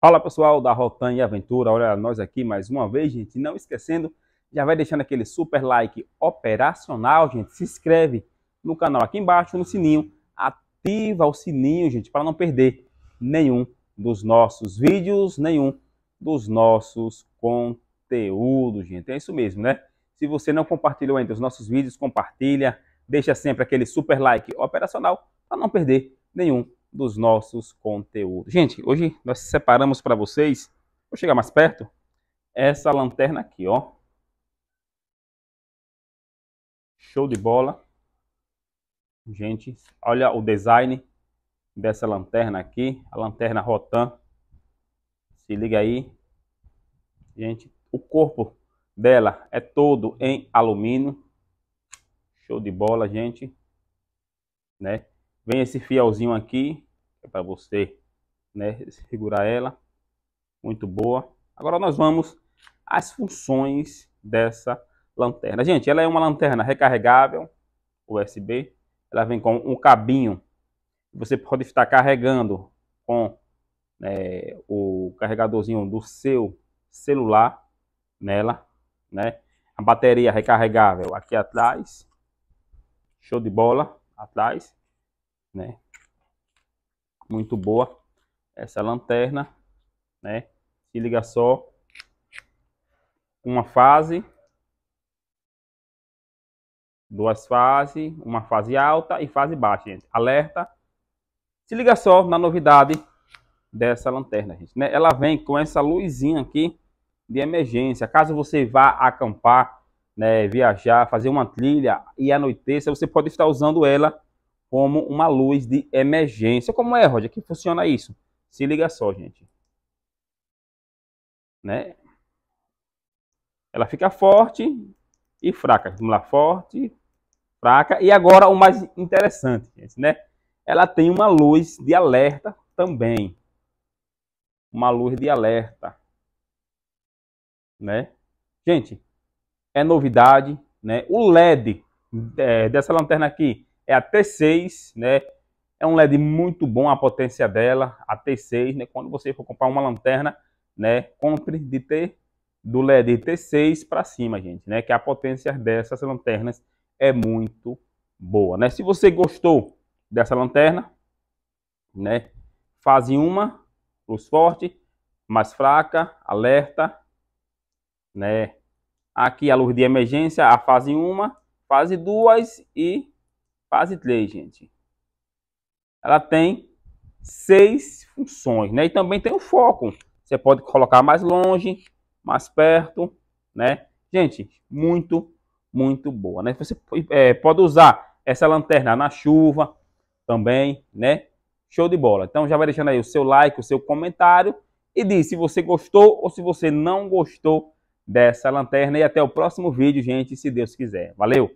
Fala pessoal da Rotan e Aventura, olha nós aqui mais uma vez, gente. Não esquecendo, já vai deixando aquele super like operacional, gente. Se inscreve no canal aqui embaixo, no sininho. Ativa o sininho, gente, para não perder nenhum dos nossos vídeos, nenhum dos nossos conteúdos, gente. É isso mesmo, né? Se você não compartilhou ainda os nossos vídeos, compartilha. Deixa sempre aquele super like operacional para não perder nenhum dos nossos conteúdos. Gente, hoje nós separamos para vocês, vou chegar mais perto, essa lanterna aqui, ó. Show de bola. Gente, olha o design dessa lanterna aqui, a lanterna Rotan. Se liga aí. Gente, o corpo dela é todo em alumínio. Show de bola, gente. Né? Vem esse fielzinho aqui é para você né, segurar ela. Muito boa. Agora nós vamos às funções dessa lanterna. Gente, ela é uma lanterna recarregável, USB. Ela vem com um cabinho. Você pode estar carregando com é, o carregadorzinho do seu celular nela, né? A bateria recarregável aqui atrás. Show de bola atrás, né? muito boa essa lanterna, né? Se liga só, uma fase, duas fases, uma fase alta e fase baixa, gente. Alerta. Se liga só na novidade dessa lanterna, gente. Né? Ela vem com essa luzinha aqui de emergência. Caso você vá acampar, né, viajar, fazer uma trilha e anoiteça, você pode estar usando ela como uma luz de emergência. Como é, Roger? Que funciona isso? Se liga só, gente. Né? Ela fica forte e fraca. Vamos lá, forte, fraca. E agora o mais interessante, gente, né? Ela tem uma luz de alerta também. Uma luz de alerta. Né? Gente, é novidade, né? O LED é, dessa lanterna aqui é a T6, né? É um LED muito bom a potência dela, a T6, né? Quando você for comprar uma lanterna, né? Compre de T, do LED T6 para cima, gente, né? Que a potência dessas lanternas é muito boa, né? Se você gostou dessa lanterna, né? Fase uma, luz forte, mais fraca, alerta, né? Aqui a luz de emergência, a fase 1, fase 2 e Fase 3, gente. Ela tem seis funções, né? E também tem o foco. Você pode colocar mais longe, mais perto, né? Gente, muito, muito boa, né? Você é, pode usar essa lanterna na chuva também, né? Show de bola. Então já vai deixando aí o seu like, o seu comentário e diz se você gostou ou se você não gostou dessa lanterna. E até o próximo vídeo, gente, se Deus quiser. Valeu!